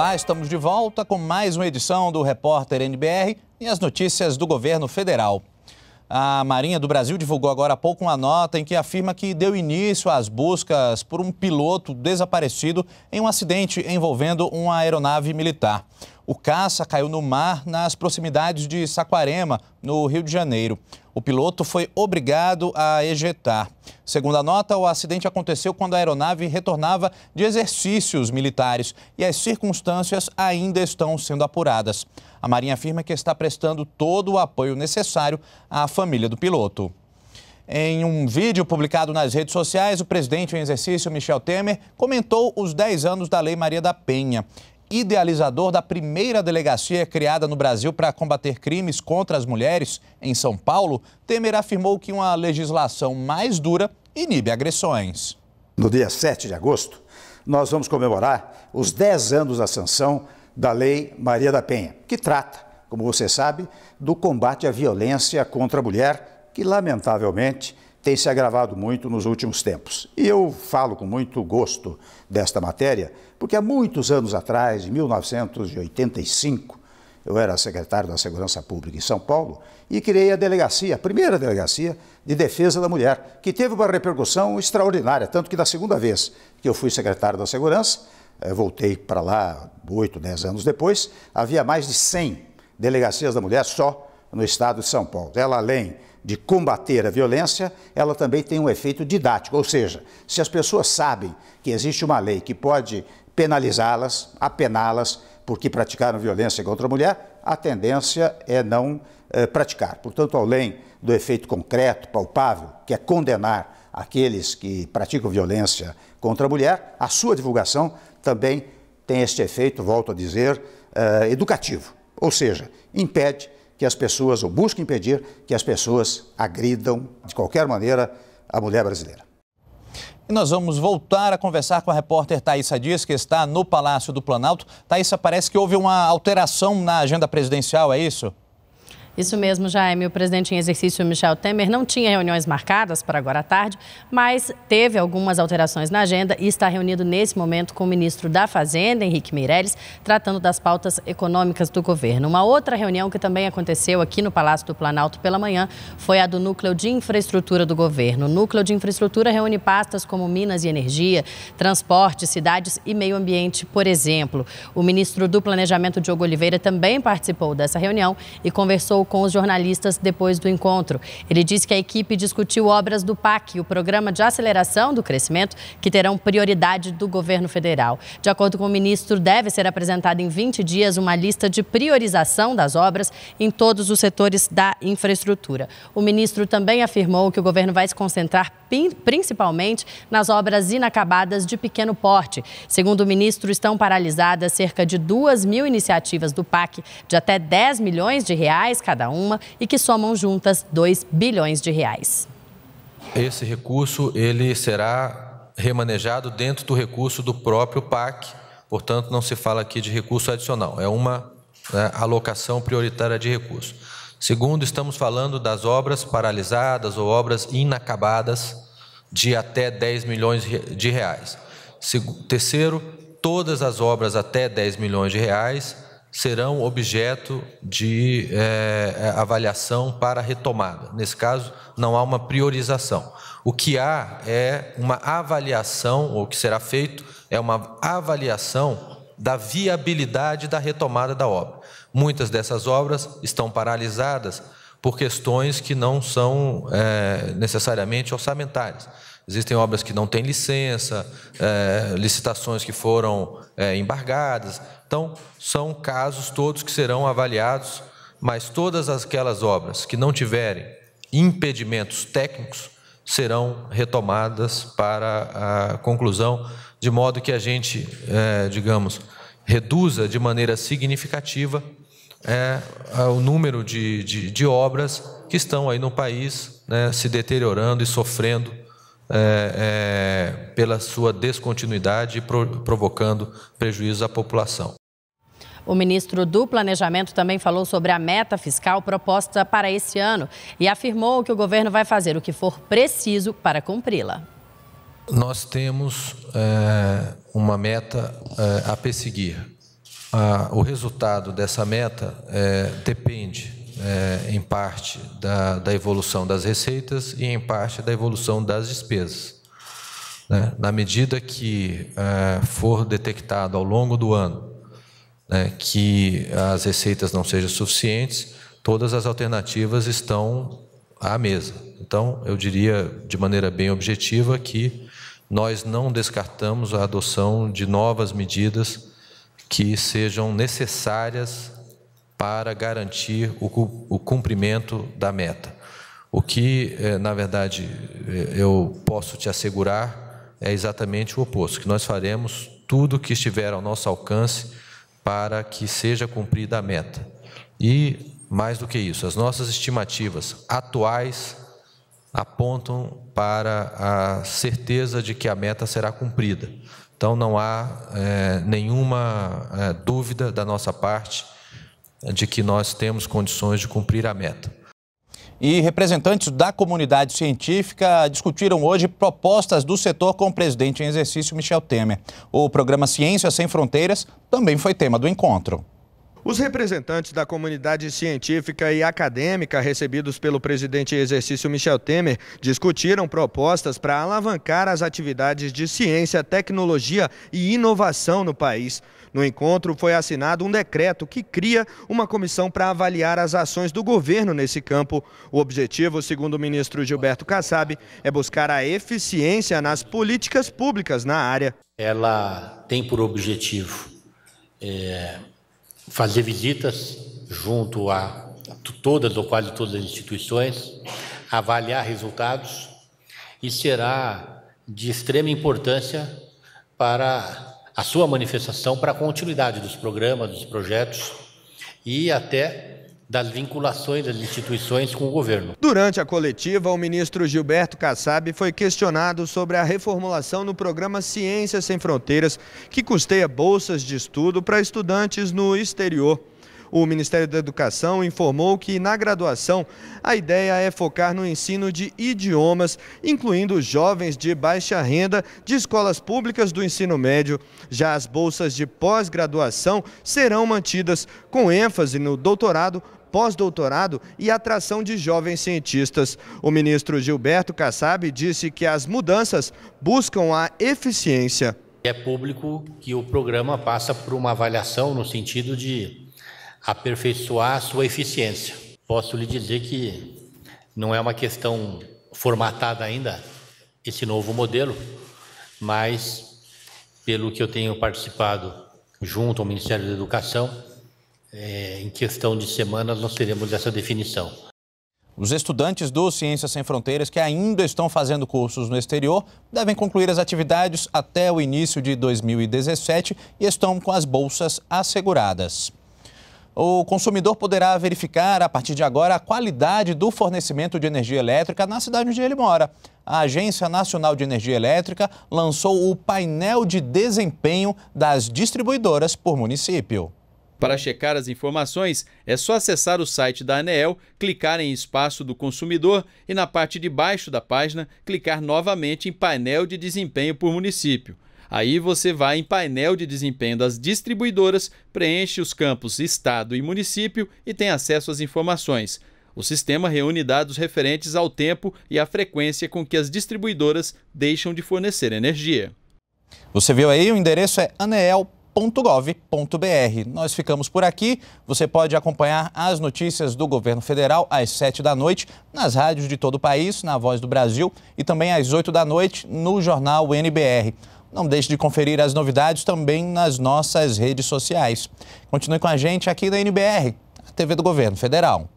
Olá, estamos de volta com mais uma edição do Repórter NBR e as notícias do governo federal. A Marinha do Brasil divulgou agora há pouco uma nota em que afirma que deu início às buscas por um piloto desaparecido em um acidente envolvendo uma aeronave militar. O caça caiu no mar nas proximidades de Saquarema, no Rio de Janeiro. O piloto foi obrigado a ejetar. Segundo a nota, o acidente aconteceu quando a aeronave retornava de exercícios militares e as circunstâncias ainda estão sendo apuradas. A Marinha afirma que está prestando todo o apoio necessário à família do piloto. Em um vídeo publicado nas redes sociais, o presidente em exercício, Michel Temer, comentou os 10 anos da Lei Maria da Penha idealizador da primeira delegacia criada no Brasil para combater crimes contra as mulheres, em São Paulo, Temer afirmou que uma legislação mais dura inibe agressões. No dia 7 de agosto, nós vamos comemorar os 10 anos da sanção da Lei Maria da Penha, que trata, como você sabe, do combate à violência contra a mulher, que lamentavelmente tem se agravado muito nos últimos tempos. E eu falo com muito gosto desta matéria, porque há muitos anos atrás, em 1985, eu era secretário da Segurança Pública em São Paulo e criei a delegacia, a primeira delegacia de defesa da mulher, que teve uma repercussão extraordinária, tanto que na segunda vez que eu fui secretário da Segurança, eh, voltei para lá oito, dez anos depois, havia mais de 100 delegacias da mulher só no estado de São Paulo. Ela, além de combater a violência, ela também tem um efeito didático, ou seja, se as pessoas sabem que existe uma lei que pode penalizá-las, apená-las porque praticaram violência contra a mulher, a tendência é não eh, praticar. Portanto, além do efeito concreto, palpável, que é condenar aqueles que praticam violência contra a mulher, a sua divulgação também tem este efeito, volto a dizer, eh, educativo, ou seja, impede que as pessoas, ou busca impedir que as pessoas agridam de qualquer maneira a mulher brasileira. E nós vamos voltar a conversar com a repórter Thaisa Dias, que está no Palácio do Planalto. Thaisa, parece que houve uma alteração na agenda presidencial, é isso? Isso mesmo, Jaime. O presidente em exercício, Michel Temer, não tinha reuniões marcadas para agora à tarde, mas teve algumas alterações na agenda e está reunido nesse momento com o ministro da Fazenda, Henrique Meirelles, tratando das pautas econômicas do governo. Uma outra reunião que também aconteceu aqui no Palácio do Planalto pela manhã foi a do Núcleo de Infraestrutura do governo. O Núcleo de Infraestrutura reúne pastas como Minas e Energia, Transporte, Cidades e Meio Ambiente, por exemplo. O ministro do Planejamento, Diogo Oliveira, também participou dessa reunião e conversou com os jornalistas depois do encontro. Ele disse que a equipe discutiu obras do PAC, o Programa de Aceleração do Crescimento, que terão prioridade do governo federal. De acordo com o ministro, deve ser apresentada em 20 dias uma lista de priorização das obras em todos os setores da infraestrutura. O ministro também afirmou que o governo vai se concentrar principalmente nas obras inacabadas de pequeno porte. Segundo o ministro, estão paralisadas cerca de 2 mil iniciativas do PAC de até 10 milhões de reais cada cada uma e que somam juntas 2 bilhões de reais. Esse recurso ele será remanejado dentro do recurso do próprio PAC, portanto não se fala aqui de recurso adicional, é uma né, alocação prioritária de recurso. Segundo, estamos falando das obras paralisadas ou obras inacabadas de até 10 milhões de reais. Terceiro, todas as obras até 10 milhões de reais serão objeto de é, avaliação para retomada. Nesse caso, não há uma priorização. O que há é uma avaliação, ou que será feito, é uma avaliação da viabilidade da retomada da obra. Muitas dessas obras estão paralisadas por questões que não são é, necessariamente orçamentárias. Existem obras que não têm licença, é, licitações que foram é, embargadas. Então, são casos todos que serão avaliados, mas todas aquelas obras que não tiverem impedimentos técnicos serão retomadas para a conclusão, de modo que a gente, é, digamos, reduza de maneira significativa é, o número de, de, de, obras que estão aí no país né, se deteriorando e sofrendo é, é, pela sua descontinuidade, pro, provocando prejuízo à população. O ministro do Planejamento também falou sobre a meta fiscal proposta para esse ano e afirmou que o governo vai fazer o que for preciso para cumpri-la. Nós temos é, uma meta é, a perseguir. o resultado dessa meta é, depende é, em parte da, da evolução das receitas e em parte da evolução das despesas. Né? Na medida que é, for detectado ao longo do ano né, que as receitas não sejam suficientes, todas as alternativas estão à mesa. Então, eu diria de maneira bem objetiva que nós não descartamos a adoção de novas medidas que sejam necessárias para garantir o cumprimento da meta. O que, eh, na verdade, eh, eu posso te assegurar é exatamente o oposto, que nós faremos tudo o que estiver ao nosso alcance para que seja cumprida a meta. E, mais do que isso, as nossas estimativas atuais apontam para a certeza de que a meta será cumprida. Então, não há é, nenhuma é, dúvida da nossa parte de que nós temos condições de cumprir a meta. E representantes da comunidade científica discutiram hoje propostas do setor com o presidente em exercício Michel Temer. O programa Ciência Sem Fronteiras também foi tema do encontro. Os representantes da comunidade científica e acadêmica recebidos pelo presidente em exercício Michel Temer discutiram propostas para alavancar as atividades de ciência, tecnologia e inovação no país. No encontro foi assinado um decreto que cria uma comissão para avaliar as ações do governo nesse campo. O objetivo, segundo o ministro Gilberto Kassab, é buscar a eficiência nas políticas públicas na área. Ela tem por objetivo é, fazer visitas junto a todas ou quase todas as instituições, avaliar resultados e será de extrema importância para a sua manifestação para a continuidade dos programas, dos projetos e até das vinculações das instituições com o governo. Durante a coletiva, o ministro Gilberto Kassab foi questionado sobre a reformulação no programa Ciências Sem Fronteiras, que custeia bolsas de estudo para estudantes no exterior o Ministério da Educação informou que na graduação a ideia é focar no ensino de idiomas, incluindo jovens de baixa renda de escolas públicas do ensino médio. Já as bolsas de pós-graduação serão mantidas com ênfase no doutorado pós-doutorado e atração de jovens cientistas. O ministro Gilberto Kassab disse que as mudanças buscam a eficiência. É público que o programa passa por uma avaliação no sentido de aperfeiçoar a sua eficiência. Posso lhe dizer que não é uma questão formatada ainda esse novo modelo, mas pelo que eu tenho participado junto ao Ministério da Educação, é, em questão de semanas nós teremos essa definição. Os estudantes do Ciências Sem Fronteiras que ainda estão fazendo cursos no exterior devem concluir as atividades até o início de 2017 e estão com as bolsas asseguradas. O consumidor poderá verificar a partir de agora a qualidade do fornecimento de energia elétrica na cidade onde ele mora. A Agência Nacional de Energia Elétrica lançou o painel de desempenho das distribuidoras por município. Para checar as informações, é só acessar o site da ANEEL, clicar em Espaço do Consumidor e, na parte de baixo da página, clicar novamente em Painel de Desempenho por Município. Aí você vai em painel de desempenho das distribuidoras, preenche os campos estado e município e tem acesso às informações. O sistema reúne dados referentes ao tempo e à frequência com que as distribuidoras deixam de fornecer energia. Você viu aí, o endereço é anel.gov.br. Nós ficamos por aqui. Você pode acompanhar as notícias do governo federal às 7 da noite nas rádios de todo o país, na Voz do Brasil e também às 8 da noite no jornal NBR. Não deixe de conferir as novidades também nas nossas redes sociais. Continue com a gente aqui na NBR, a TV do Governo Federal.